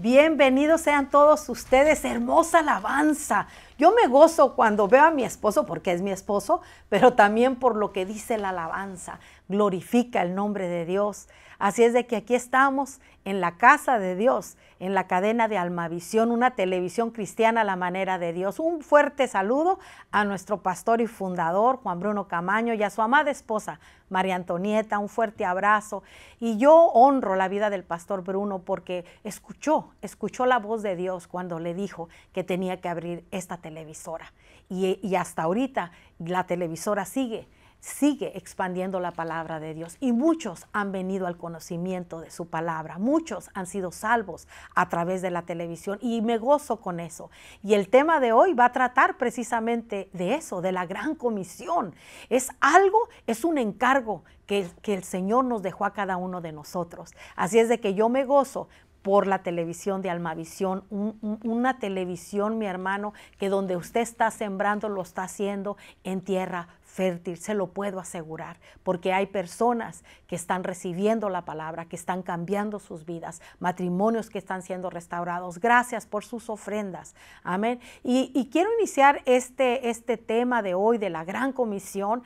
Bienvenidos sean todos ustedes, hermosa alabanza. Yo me gozo cuando veo a mi esposo, porque es mi esposo, pero también por lo que dice la alabanza. Glorifica el nombre de Dios. Así es de que aquí estamos en la casa de Dios, en la cadena de Almavisión, una televisión cristiana a la manera de Dios. Un fuerte saludo a nuestro pastor y fundador, Juan Bruno Camaño, y a su amada esposa, María Antonieta. Un fuerte abrazo. Y yo honro la vida del pastor Bruno porque escuchó, escuchó la voz de Dios cuando le dijo que tenía que abrir esta televisora. Y, y hasta ahorita la televisora sigue sigue expandiendo la palabra de Dios y muchos han venido al conocimiento de su palabra, muchos han sido salvos a través de la televisión y me gozo con eso. Y el tema de hoy va a tratar precisamente de eso, de la gran comisión. Es algo, es un encargo que, el Señor nos dejó a cada uno de nosotros. Así es de que yo me gozo por la televisión de Almavisión, una televisión, mi hermano, que donde usted está sembrando lo está haciendo en tierra fértil, se lo puedo asegurar, porque hay personas que están recibiendo la palabra, que están cambiando sus vidas, matrimonios que están siendo restaurados. Gracias por sus ofrendas. Amén. Y, quiero iniciar este, este tema de hoy de la gran comisión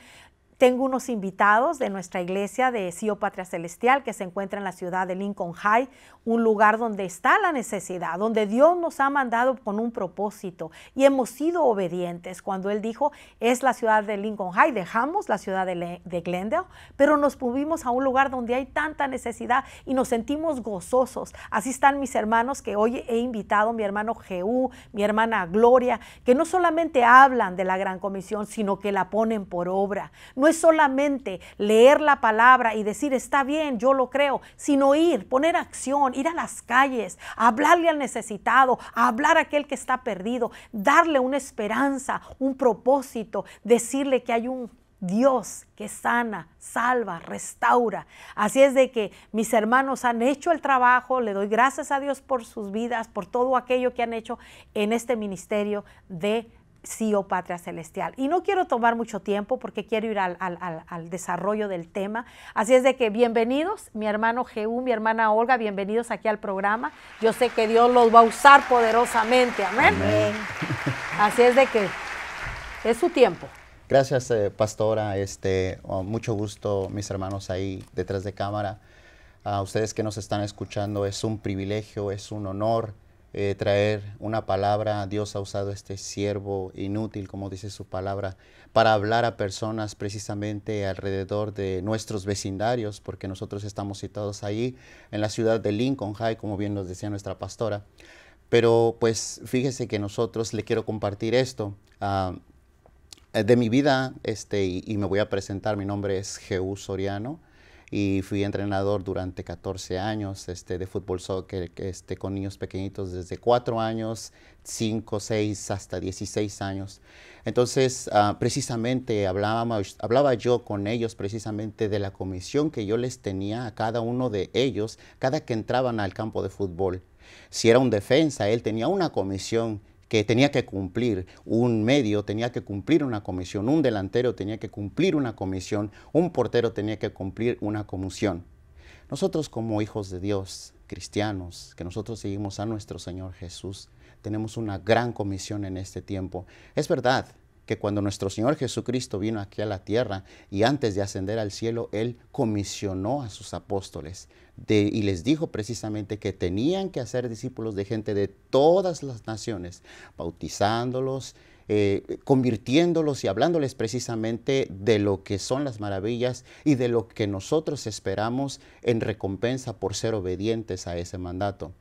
tengo unos invitados de nuestra iglesia de Sio Patria Celestial que se encuentra en la ciudad de Lincoln High, un lugar donde está la necesidad, donde Dios nos ha mandado con un propósito y hemos sido obedientes. Cuando Él dijo, es la ciudad de Lincoln High, dejamos la ciudad de, Glendale, pero nos movimos a un lugar donde hay tanta necesidad y nos sentimos gozosos. Así están mis hermanos que hoy he invitado, mi hermano Jeú, mi hermana Gloria, que no solamente hablan de la gran comisión, sino que la ponen por obra. No es solamente leer la palabra y decir, está bien, yo lo creo, sino ir, poner acción, ir a las calles, hablarle al necesitado, hablar a aquel que está perdido, darle una esperanza, un propósito, decirle que hay un Dios que sana, salva, restaura. Así es de que mis hermanos han hecho el trabajo, le doy gracias a Dios por sus vidas, por todo aquello que han hecho en este ministerio de Sí, o oh Patria Celestial. Y no quiero tomar mucho tiempo porque quiero ir al, desarrollo del tema. Así es de que bienvenidos, mi hermano Jeú, mi hermana Olga, bienvenidos aquí al programa. Yo sé que Dios los va a usar poderosamente. Amén. Así es de que es su tiempo. Gracias, eh, pastora. Este, oh, mucho gusto, mis hermanos ahí detrás de cámara. A ustedes que nos están escuchando, es un privilegio, es un honor eh, traer una palabra. Dios ha usado este siervo inútil, como dice su palabra, para hablar a personas precisamente alrededor de nuestros vecindarios, porque nosotros estamos situados ahí en la ciudad de Lincoln High, como bien nos decía nuestra pastora. Pero pues fíjese que nosotros le quiero compartir esto. Ah, eh, de mi vida, este, y, me voy a presentar, mi nombre es Jehú Soriano, y fui entrenador durante 14 años este, de fútbol soccer este, con niños pequeñitos desde 4 años, 5, 6 hasta 16 años. Entonces, ah, precisamente hablaba yo con ellos precisamente de la comisión que yo les tenía a cada uno de ellos cada que entraban al campo de fútbol. Si era un defensa, él tenía una comisión que tenía que cumplir, un medio tenía que cumplir una comisión, un delantero tenía que cumplir una comisión, un portero tenía que cumplir una comisión. Nosotros como hijos de Dios, cristianos, que nosotros seguimos a nuestro Señor Jesús, tenemos una gran comisión en este tiempo. Es verdad, que cuando nuestro Señor Jesucristo vino aquí a la tierra y antes de ascender al cielo, Él comisionó a sus apóstoles y les dijo precisamente que tenían que hacer discípulos de gente de todas las naciones, bautizándolos, eh, convirtiéndolos y hablándoles precisamente de lo que son las maravillas y de lo que nosotros esperamos en recompensa por ser obedientes a ese mandato.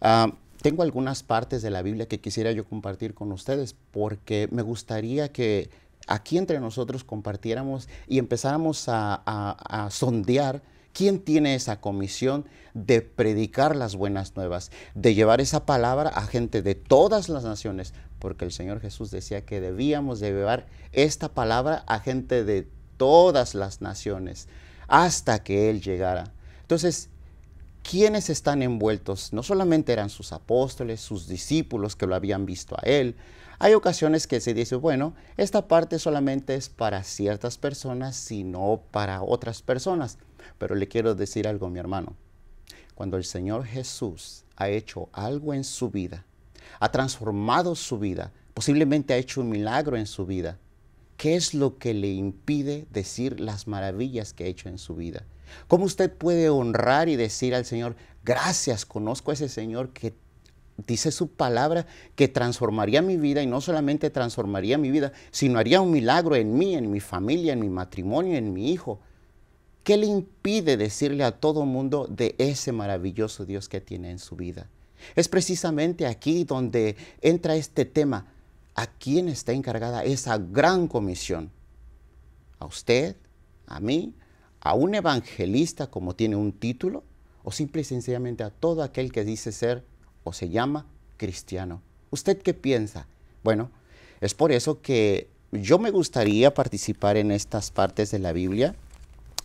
Ah, tengo algunas partes de la Biblia que quisiera yo compartir con ustedes porque me gustaría que aquí entre nosotros compartiéramos y empezáramos a, sondear ¿Quién tiene esa comisión de predicar las buenas nuevas, de llevar esa palabra a gente de todas las naciones? Porque el Señor Jesús decía que debíamos de llevar esta palabra a gente de todas las naciones hasta que Él llegara. Entonces, quienes están envueltos no solamente eran sus apóstoles, sus discípulos que lo habían visto a él. Hay ocasiones que se dice, bueno, esta parte solamente es para ciertas personas sino para otras personas. Pero le quiero decir algo, mi hermano. Cuando el Señor Jesús ha hecho algo en su vida, ha transformado su vida, posiblemente ha hecho un milagro en su vida, ¿qué es lo que le impide decir las maravillas que ha hecho en su vida? ¿Cómo usted puede honrar y decir al Señor, gracias, conozco a ese Señor que dice su palabra que transformaría mi vida y no solamente transformaría mi vida, sino haría un milagro en mí, en mi familia, en mi matrimonio, en mi hijo? ¿Qué le impide decirle a todo mundo de ese maravilloso Dios que tiene en su vida? Es precisamente aquí donde entra este tema. ¿A quién está encargada esa gran comisión? ¿A usted? ¿A mí? a un evangelista como tiene un título o simple y sencillamente a todo aquel que dice ser o se llama cristiano. ¿Usted qué piensa? Bueno, es por eso que yo me gustaría participar en estas partes de la Biblia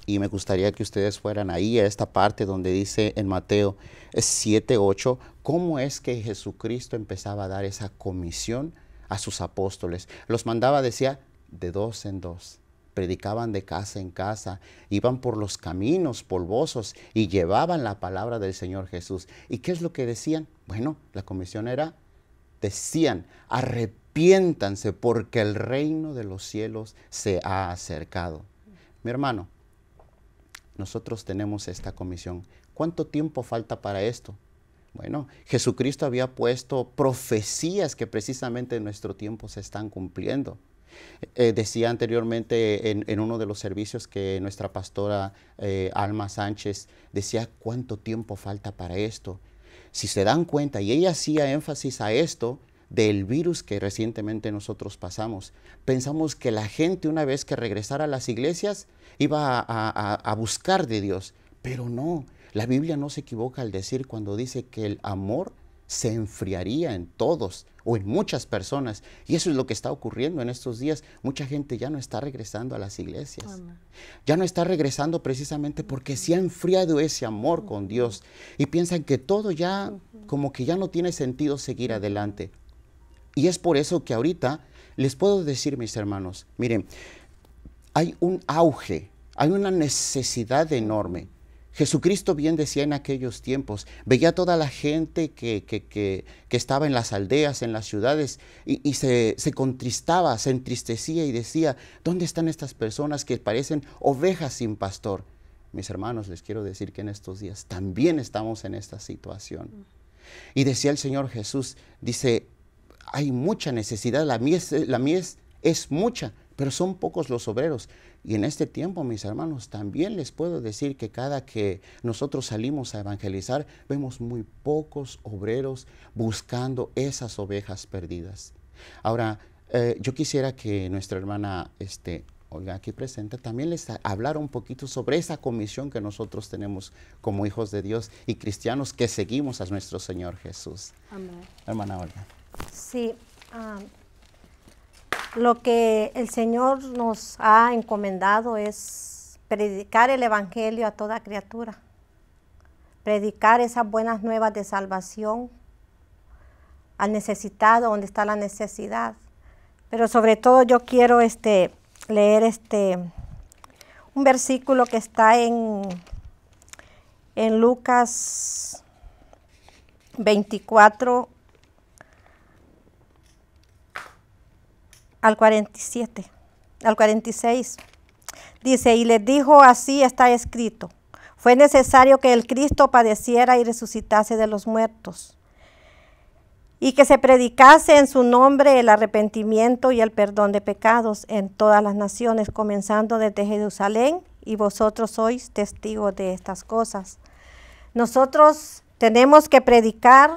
y me gustaría que ustedes fueran ahí a esta parte donde dice en Mateo 7, 8, cómo es que Jesucristo empezaba a dar esa comisión a sus apóstoles. Los mandaba, decía, de dos en dos, predicaban de casa en casa, iban por los caminos polvosos y llevaban la palabra del Señor Jesús. ¿Y qué es lo que decían? Bueno, la comisión era, decían, arrepiéntanse porque el reino de los cielos se ha acercado. Mi hermano, nosotros tenemos esta comisión. ¿Cuánto tiempo falta para esto? Bueno, Jesucristo había puesto profecías que precisamente en nuestro tiempo se están cumpliendo. Eh, decía anteriormente en, uno de los servicios que nuestra pastora eh, Alma Sánchez decía cuánto tiempo falta para esto. Si se dan cuenta, y ella hacía énfasis a esto del virus que recientemente nosotros pasamos. Pensamos que la gente una vez que regresara a las iglesias iba a buscar de Dios, pero no, la Biblia no se equivoca al decir cuando dice que el amor se enfriaría en todos o en muchas personas. Y eso es lo que está ocurriendo en estos días. Mucha gente ya no está regresando a las iglesias. Ya no está regresando precisamente porque se ha enfriado ese amor con Dios y piensan que todo ya, como que ya no tiene sentido seguir adelante. Y es por eso que ahorita les puedo decir, mis hermanos, miren, hay un auge, hay una necesidad enorme Jesucristo bien decía en aquellos tiempos, veía toda la gente que, que, estaba en las aldeas, en las ciudades, y, se, contristaba, se entristecía y decía, ¿dónde están estas personas que parecen ovejas sin pastor? Mis hermanos, les quiero decir que en estos días también estamos en esta situación. Y decía el Señor Jesús, dice, hay mucha necesidad, la mies, la mies es mucha, pero son pocos los obreros. Y en este tiempo, mis hermanos, también les puedo decir que cada que nosotros salimos a evangelizar, vemos muy pocos obreros buscando esas ovejas perdidas. Ahora, eh, yo quisiera que nuestra hermana este, Olga aquí presente también les hablara un poquito sobre esa comisión que nosotros tenemos como hijos de Dios y cristianos que seguimos a nuestro Señor Jesús. Amén. Hermana Olga. Sí, ah, lo que el Señor nos ha encomendado es predicar el Evangelio a toda criatura, predicar esas buenas nuevas de salvación al necesitado, donde está la necesidad. Pero sobre todo yo quiero este, leer este, un versículo que está en, en Lucas 24, al 47, al 46. Dice, y les dijo, así está escrito, fue necesario que el Cristo padeciera y resucitase de los muertos, y que se predicase en su nombre el arrepentimiento y el perdón de pecados en todas las naciones, comenzando desde Jerusalén, y vosotros sois testigos de estas cosas. Nosotros tenemos que predicar,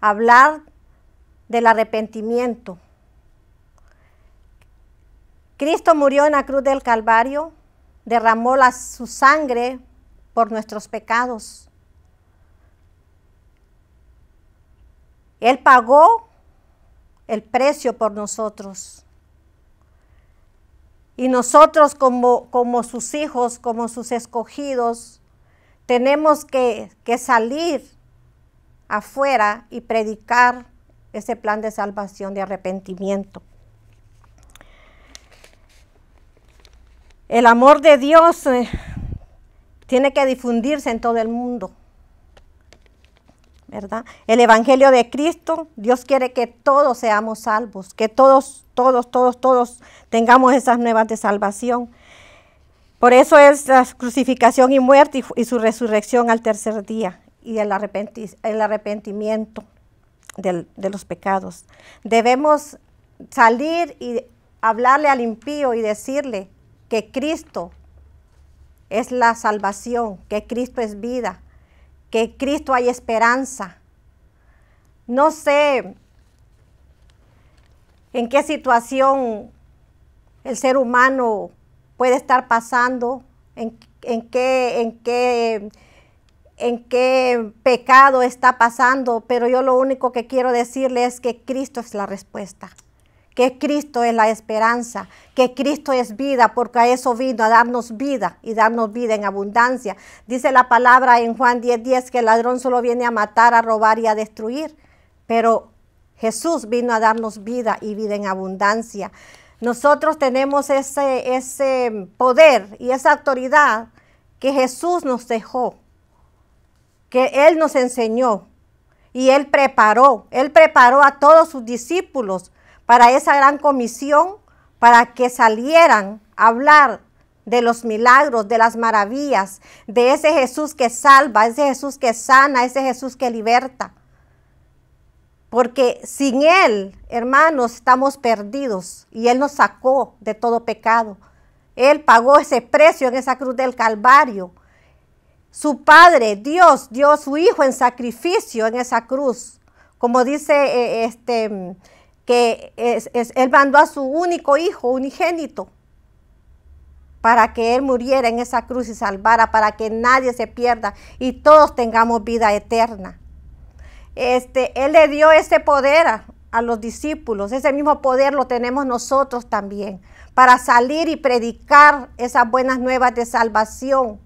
hablar del arrepentimiento, Cristo murió en la cruz del Calvario, derramó su sangre por nuestros pecados. Él pagó el precio por nosotros. Y nosotros como, sus hijos, como sus escogidos, tenemos que salir afuera y predicar ese plan de salvación, de arrepentimiento. el amor de Dios eh, tiene que difundirse en todo el mundo. ¿Verdad? El Evangelio de Cristo, Dios quiere que todos seamos salvos, que todos, todos, todos, todos tengamos esas nuevas de salvación. Por eso es la crucificación y muerte y, su resurrección al tercer día y el, arrepentimiento de los pecados. Debemos salir y hablarle al impío y decirle, que Cristo es la salvación, que Cristo es vida, que Cristo hay esperanza. No sé en qué situación el ser humano puede estar pasando, en, qué, en qué pecado está pasando, pero yo lo único que quiero decirle es que Cristo es la respuesta que Cristo es la esperanza, que Cristo es vida, porque a eso vino a darnos vida y darnos vida en abundancia. Dice la palabra en Juan 10:10 que el ladrón solo viene a matar, a robar y a destruir, pero Jesús vino a darnos vida y vida en abundancia. Nosotros tenemos ese, ese poder y esa autoridad que Jesús nos dejó, que Él nos enseñó y Él preparó, Él preparó a todos sus discípulos para esa gran comisión, para que salieran a hablar de los milagros, de las maravillas, de ese Jesús que salva, ese Jesús que sana, ese Jesús que liberta. Porque sin Él, hermanos, estamos perdidos y Él nos sacó de todo pecado. Él pagó ese precio en esa cruz del Calvario. Su Padre, Dios, dio a su Hijo en sacrificio en esa cruz. Como dice eh, este, que es, él mandó a su único hijo, unigénito, para que él muriera en esa cruz y salvara, para que nadie se pierda y todos tengamos vida eterna. Este, él le dio ese poder a los discípulos, ese mismo poder lo tenemos nosotros también, para salir y predicar esas buenas nuevas de salvación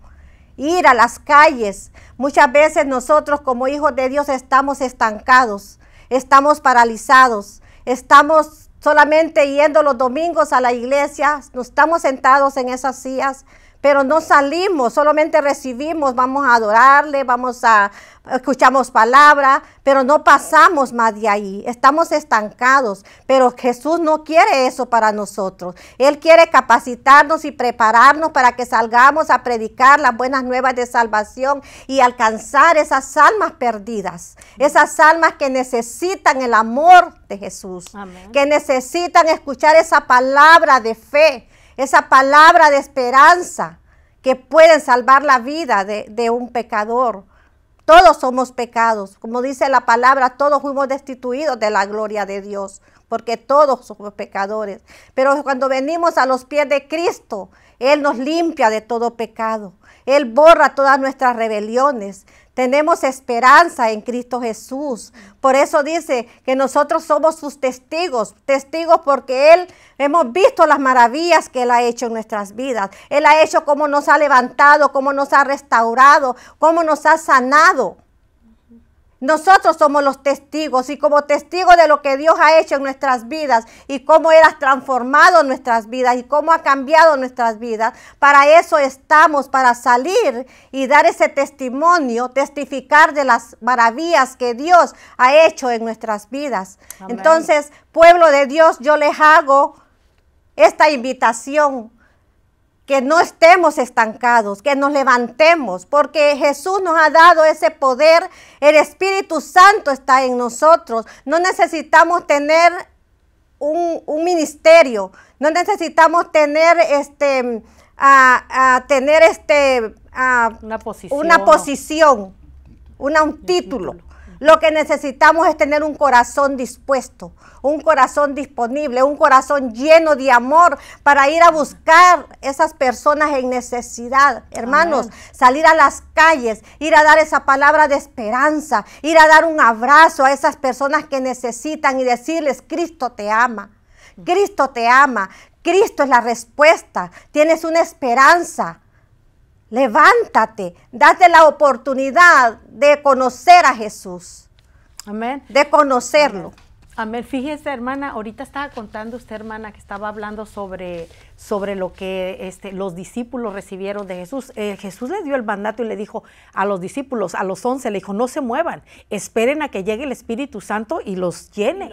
ir a las calles. Muchas veces nosotros como hijos de Dios estamos estancados, estamos paralizados, Estamos solamente yendo los domingos a la iglesia, no estamos sentados en esas sillas, pero no salimos, solamente recibimos, vamos a adorarle, vamos a escuchamos palabra, pero no pasamos más de ahí. Estamos estancados, pero Jesús no quiere eso para nosotros. Él quiere capacitarnos y prepararnos para que salgamos a predicar las buenas nuevas de salvación y alcanzar esas almas perdidas, esas almas que necesitan el amor de Jesús, que necesitan escuchar esa palabra de fe esa palabra de esperanza que puede salvar la vida de, de un pecador. Todos somos pecados, como dice la palabra, todos fuimos destituidos de la gloria de Dios, porque todos somos pecadores. Pero cuando venimos a los pies de Cristo, Él nos limpia de todo pecado, Él borra todas nuestras rebeliones, tenemos esperanza en Cristo Jesús. Por eso dice que nosotros somos sus testigos, testigos porque Él hemos visto las maravillas que Él ha hecho en nuestras vidas. Él ha hecho cómo nos ha levantado, cómo nos ha restaurado, cómo nos ha sanado. Nosotros somos los testigos y como testigos de lo que Dios ha hecho en nuestras vidas y cómo Él ha transformado nuestras vidas y cómo ha cambiado nuestras vidas, para eso estamos, para salir y dar ese testimonio, testificar de las maravillas que Dios ha hecho en nuestras vidas. Entonces, pueblo de Dios, yo les hago esta invitación que no estemos estancados, que nos levantemos, porque Jesús nos ha dado ese poder, el Espíritu Santo está en nosotros, no necesitamos tener un, ministerio, no necesitamos tener este... A, tener este una posición una posición un título lo que necesitamos es tener un corazón dispuesto, un corazón disponible, un corazón lleno de amor para ir a buscar esas personas en necesidad. Hermanos, salir a las calles, ir a dar esa palabra de esperanza, ir a dar un abrazo a esas personas que necesitan y decirles, Cristo te ama. Cristo te ama, Cristo es la respuesta, tienes una esperanza. Levántate, date la oportunidad de conocer a Jesús. Amén. De conocerlo. Amén. Fíjese, hermana, ahorita estaba contando usted, hermana, que estaba hablando sobre sobre lo que este, los discípulos recibieron de Jesús. Eh, Jesús les dio el mandato y le dijo a los discípulos, a los once, le dijo, no se muevan, esperen a que llegue el Espíritu Santo y los llene.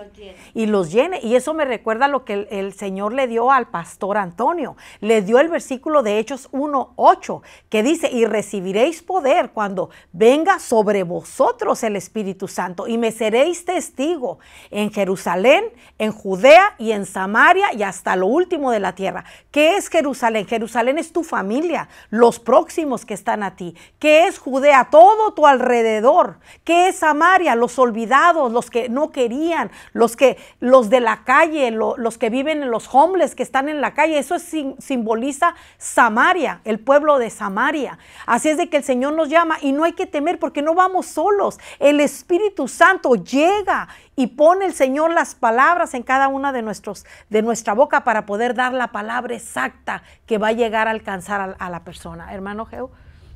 Y los llene. Y, eso me recuerda lo que el, Señor le dio al pastor Antonio. Le dio el versículo de Hechos 1.8, que dice, y recibiréis poder cuando venga sobre vosotros el Espíritu Santo y me seréis testigo en Jerusalén, en Judea y en Samaria y hasta lo último de la tierra. ¿Qué es Jerusalén? Jerusalén es tu familia, los próximos que están a ti. ¿Qué es Judea? Todo tu alrededor. ¿Qué es Samaria? Los olvidados, los que no querían, los que los de la calle, los que viven en los homeless que están en la calle. Eso simboliza Samaria, el pueblo de Samaria. Así es de que el Señor nos llama y no hay que temer porque no vamos solos. El Espíritu Santo llega y pone el Señor las palabras en cada una de, nuestros, de nuestra boca para poder dar la palabra exacta que va a llegar a alcanzar a, la persona. Hermano Geo.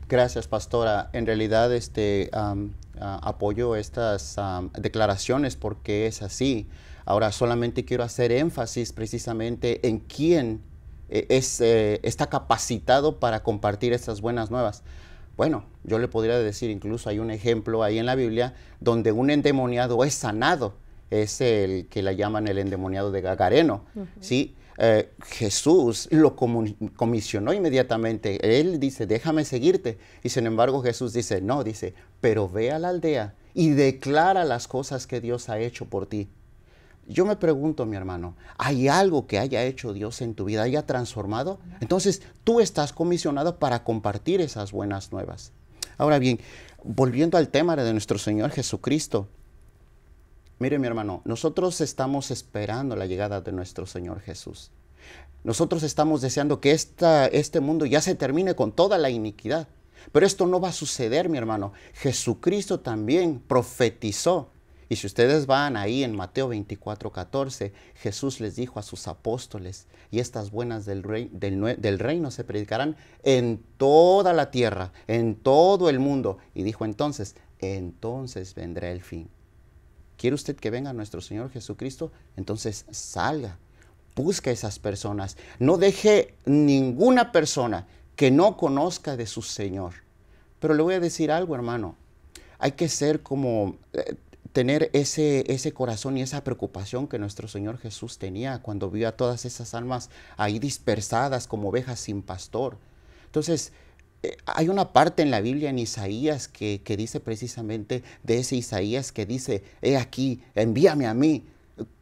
Gracias, pastora. En realidad, este, apoyo estas declaraciones porque es así. Ahora solamente quiero hacer énfasis precisamente en quién eh, es, eh, está capacitado para compartir estas buenas nuevas. Bueno, yo le podría decir, incluso hay un ejemplo ahí en la Biblia donde un endemoniado es sanado. Es el que la llaman el endemoniado de Gagareno, ¿sí? Eh, Jesús lo comisionó inmediatamente. Él dice, déjame seguirte. Y sin embargo Jesús dice, no, dice, pero ve a la aldea y declara las cosas que Dios ha hecho por ti. Yo me pregunto, mi hermano, ¿hay algo que haya hecho Dios en tu vida, haya transformado? Entonces tú estás comisionado para compartir esas buenas nuevas. Ahora bien, volviendo al tema de nuestro Señor Jesucristo, Mire mi hermano, nosotros estamos esperando la llegada de nuestro Señor Jesús. Nosotros estamos deseando que este mundo ya se termine con toda la iniquidad. Pero esto no va a suceder, mi hermano. Jesucristo también profetizó y si ustedes van ahí en Mateo 24, 14, Jesús les dijo a sus apóstoles, y estas buenas del, del, reino se predicarán en toda la tierra, en todo el mundo. Y dijo entonces, entonces vendrá el fin. ¿Quiere usted que venga nuestro Señor Jesucristo? Entonces salga, busca a esas personas. No deje ninguna persona que no conozca de su Señor. Pero le voy a decir algo, hermano. Hay que ser como... Eh, tener ese, ese corazón y esa preocupación que nuestro Señor Jesús tenía cuando vio a todas esas almas ahí dispersadas como ovejas sin pastor. Entonces, eh, hay una parte en la Biblia, en Isaías, que, que dice precisamente de ese Isaías que dice, he aquí, envíame a mí.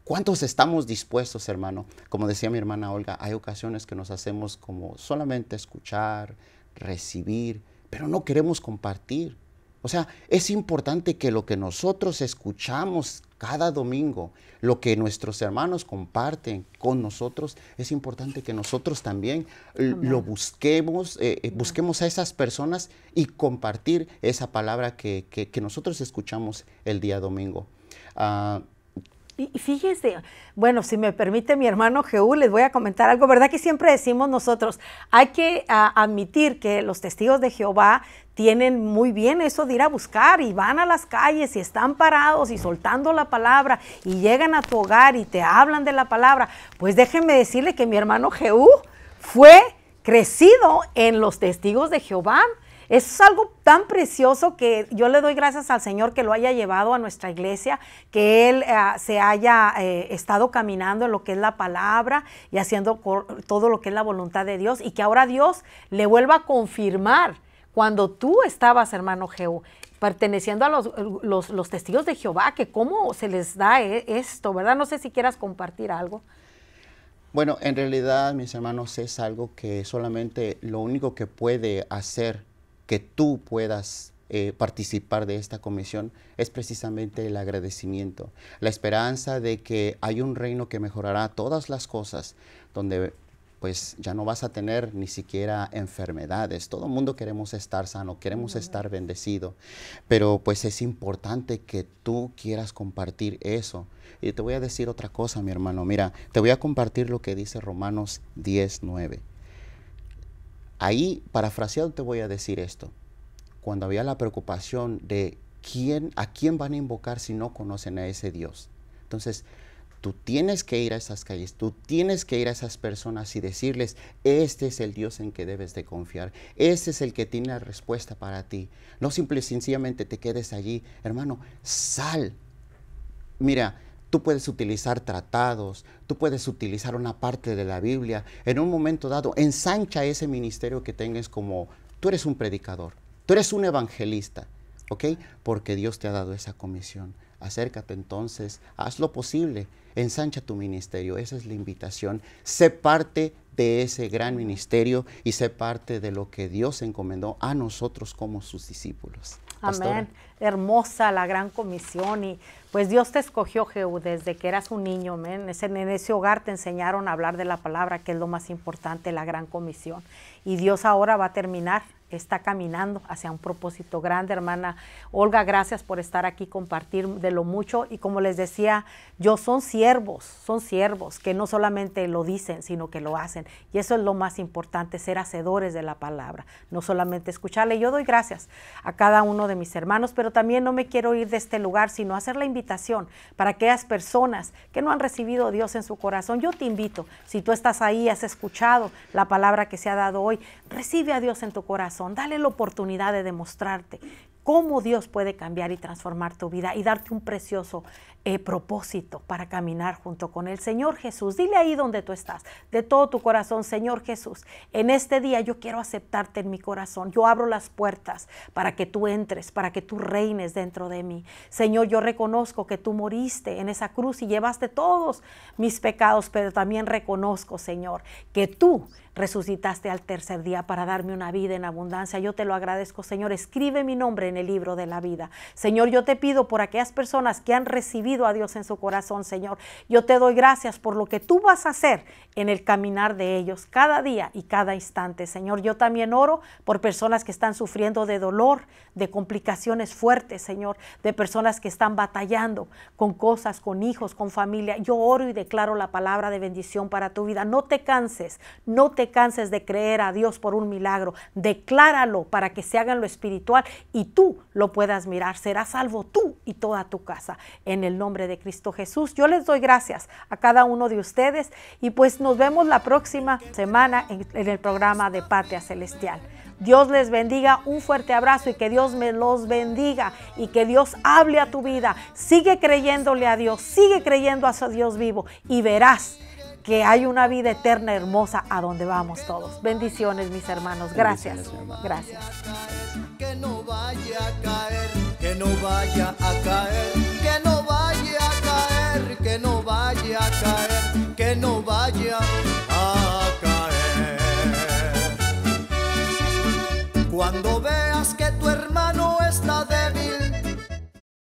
¿Cuántos estamos dispuestos, hermano? Como decía mi hermana Olga, hay ocasiones que nos hacemos como solamente escuchar, recibir, pero no queremos compartir. O sea, es importante que lo que nosotros escuchamos cada domingo, lo que nuestros hermanos comparten con nosotros, es importante que nosotros también eh, lo busquemos, eh, eh, busquemos a esas personas y compartir esa palabra que, nosotros escuchamos el día domingo. Ah, y fíjese, bueno, si me permite mi hermano Jehú, les voy a comentar algo, ¿verdad? Que siempre decimos nosotros, hay que ah, admitir que los testigos de Jehová tienen muy bien eso de ir a buscar y van a las calles y están parados y soltando la palabra y llegan a tu hogar y te hablan de la palabra, pues déjenme decirle que mi hermano Jehú fue crecido en los testigos de Jehová. Eso es algo tan precioso que yo le doy gracias al Señor que lo haya llevado a nuestra iglesia, que Él eh, se haya eh, estado caminando en lo que es la palabra y haciendo todo lo que es la voluntad de Dios y que ahora Dios le vuelva a confirmar cuando tú estabas, hermano Geo, perteneciendo a los, testigos de Jehová, que cómo se les da e, esto, ¿verdad? No sé si quieras compartir algo. Bueno, en realidad, mis hermanos, es algo que solamente lo único que puede hacer que tú puedas eh, participar de esta comisión es precisamente el agradecimiento, la esperanza de que hay un reino que mejorará todas las cosas, donde pues ya no vas a tener ni siquiera enfermedades. Todo el mundo queremos estar sano, queremos estar bendecido, pero pues es importante que tú quieras compartir eso. Y te voy a decir otra cosa, mi hermano. Mira, te voy a compartir lo que dice Romanos 10.9. Ahí, parafraseado, te voy a decir esto. Cuando había la preocupación de quién, a quién van a invocar si no conocen a ese Dios. Entonces, Tú tienes que ir a esas calles, tú tienes que ir a esas personas y decirles, este es el Dios en que debes de confiar, este es el que tiene la respuesta para ti. No simple y sencillamente te quedes allí, hermano, sal. Mira, Tú puedes utilizar tratados, tú puedes utilizar una parte de la Biblia. En un momento dado, ensancha ese ministerio que tengas como tú eres un predicador, tú eres un evangelista, ¿ok? Porque Dios te ha dado esa comisión. Acércate entonces, haz lo posible ensancha tu ministerio. Esa es la invitación. Sé parte de ese gran ministerio y sé parte de lo que Dios encomendó a nosotros como sus discípulos. Amén. Hermosa la gran comisión y pues Dios te escogió, Jehú, desde que eras un niño, En ese hogar te enseñaron a hablar de la palabra, que es lo más importante, la gran comisión. Y Dios ahora va a terminar está caminando hacia un propósito grande, hermana Olga. Gracias por estar aquí, compartir de lo mucho. Y como les decía, yo son siervos, son siervos que no solamente lo dicen, sino que lo hacen. Y eso es lo más importante, ser hacedores de la palabra, no solamente escucharle. Yo doy gracias a cada uno de mis hermanos, pero también no me quiero ir de este lugar, sino hacer la invitación para aquellas personas que no han recibido a Dios en su corazón. Yo te invito, si tú estás ahí, has escuchado la palabra que se ha dado hoy, Recibe a Dios en tu corazón, dale la oportunidad de demostrarte cómo Dios puede cambiar y transformar tu vida y darte un precioso eh, propósito para caminar junto con el Señor Jesús. Dile ahí donde tú estás, de todo tu corazón, Señor Jesús, en este día yo quiero aceptarte en mi corazón. Yo abro las puertas para que tú entres, para que tú reines dentro de mí. Señor, yo reconozco que tú moriste en esa cruz y llevaste todos mis pecados, pero también reconozco, Señor, que tú resucitaste al tercer día para darme una vida en abundancia. Yo te lo agradezco, Señor. Escribe mi nombre en el libro de la vida. Señor, yo te pido por aquellas personas que han recibido a Dios en su corazón, Señor. Yo te doy gracias por lo que tú vas a hacer en el caminar de ellos cada día y cada instante, Señor. Yo también oro por personas que están sufriendo de dolor, de complicaciones fuertes, Señor, de personas que están batallando con cosas, con hijos, con familia. Yo oro y declaro la palabra de bendición para tu vida. No te canses, no te canses de creer a Dios por un milagro. Decláralo para que se haga lo espiritual y tú lo puedas mirar. Serás salvo tú y toda tu casa. En el nombre de Cristo Jesús. Yo les doy gracias a cada uno de ustedes y pues nos vemos la próxima semana en, el programa de Patria Celestial. Dios les bendiga, un fuerte abrazo y que Dios me los bendiga y que Dios hable a tu vida. Sigue creyéndole a Dios, sigue creyendo a su Dios vivo y verás que hay una vida eterna hermosa a donde vamos todos. Bendiciones, mis hermanos. Gracias. Gracias. Que no vaya a caer, que no vaya a caer que no vaya a caer, que no vaya a caer. Cuando